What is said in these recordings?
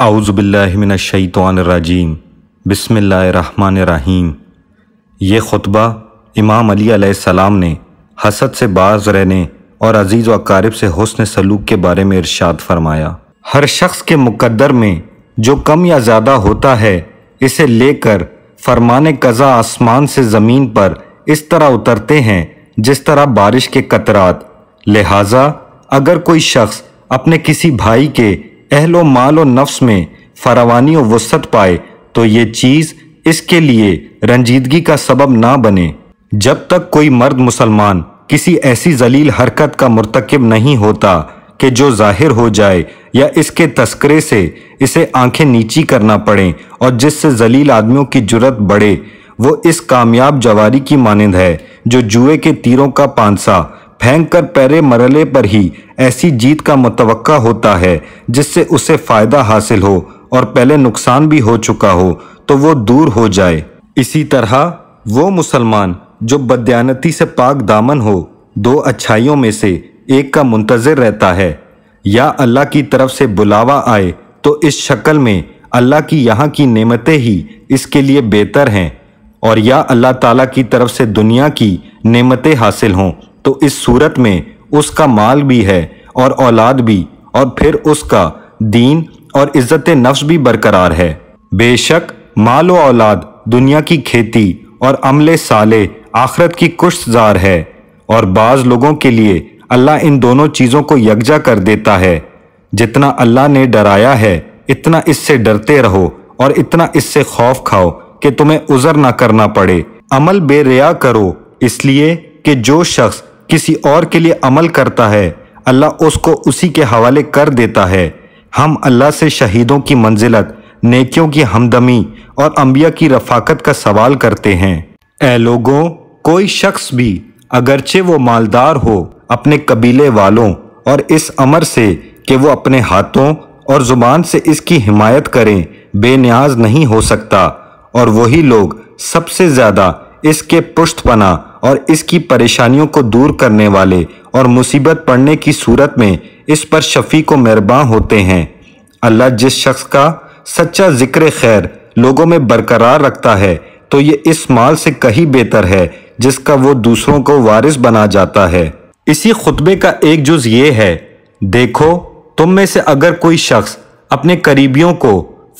आउज़बिल्लिमिनशैतवानरजीम बसमीम ये ख़ुतबा इमाम अली सलाम ने हसद से बाज रहने और अजीज़ व अकारब से हसन सलूक के बारे में इरशाद फरमाया हर शख्स के मुकदर में जो कम या ज़्यादा होता है इसे लेकर फरमान कज़ा आसमान से ज़मीन पर इस तरह उतरते हैं जिस तरह बारिश के कतरात लिहाजा अगर कोई शख्स अपने किसी भाई के अहलो माल और नफ्स में फरावानी और वसत पाए तो ये चीज़ इसके लिए रंजीदगी का सबब ना बने जब तक कोई मर्द मुसलमान किसी ऐसी जलील हरकत का मरतकब नहीं होता कि जो जाहिर हो जाए या इसके तस्करे से इसे आंखें नीची करना पड़े और जिससे जलील आदमियों की जुरत बढ़े वो इस कामयाब जवारी की मानंद है जो जुए के तीरों का पांसा फेंक कर पैरे मरले पर ही ऐसी जीत का मुतवक़ा होता है जिससे उसे फ़ायदा हासिल हो और पहले नुकसान भी हो चुका हो तो वो दूर हो जाए इसी तरह वो मुसलमान जो बदयानती से पाक दामन हो दो अच्छाइयों में से एक का मुंतज़र रहता है या अल्लाह की तरफ से बुलावा आए तो इस शक्ल में अल्लाह की यहाँ की नेमतें ही इसके लिए बेहतर हैं और या अल्लाह ताला की तरफ से दुनिया की नेमतें हासिल हों तो इस सूरत में उसका माल भी है और औलाद भी और फिर उसका दीन और इज्जत नफ्स भी बरकरार है बेशक माल औलाद दुनिया की खेती और अमले साले आखरत की कुश्तजार है और बाज़ लोगों के लिए अल्लाह इन दोनों चीज़ों को यकजा कर देता है जितना अल्लाह ने डराया है इतना इससे डरते रहो और इतना इससे खौफ खाओ कि तुम्हें उज़र ना करना पड़े अमल बेरिया करो इसलिए कि जो शख्स किसी और के लिए अमल करता है अल्लाह उसको उसी के हवाले कर देता है हम अल्लाह से शहीदों की मंजिलत नेकियों की हमदमी और अम्बिया की रफाकत का सवाल करते हैं ए लोगों कोई शख्स भी अगरचे वो मालदार हो अपने कबीले वालों और इस अमर से कि वो अपने हाथों और ज़ुबान से इसकी हिमायत करें बेनियाज नहीं हो सकता और वही लोग सबसे ज़्यादा इसके पुष्ट पना और इसकी परेशानियों को दूर करने वाले और मुसीबत पड़ने की सूरत में इस पर शफी को मेहरबान होते हैं अल्लाह जिस शख्स का सच्चा जिक्र खैर लोगों में बरकरार रखता है तो ये इस माल से कहीं बेहतर है जिसका वो दूसरों को वारिस बना जाता है इसी खुतबे का एक जुज ये है देखो तुम में से अगर कोई शख्स अपने करीबियों को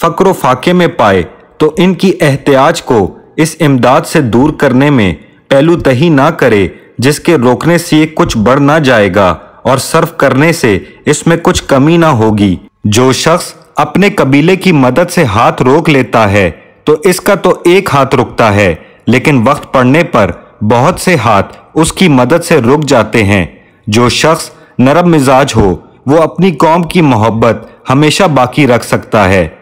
फकर फाके में पाए तो इनकी एहतियाज को इस इमदाद से दूर करने में पहलू तही ना करे जिसके रोकने से ये कुछ बढ़ ना जाएगा और सर्व करने से इसमें कुछ कमी ना होगी जो शख्स अपने कबीले की मदद से हाथ रोक लेता है तो इसका तो एक हाथ रुकता है लेकिन वक्त पड़ने पर बहुत से हाथ उसकी मदद से रुक जाते हैं जो शख्स नरम मिजाज हो वो अपनी कौम की मोहब्बत हमेशा बाकी रख सकता है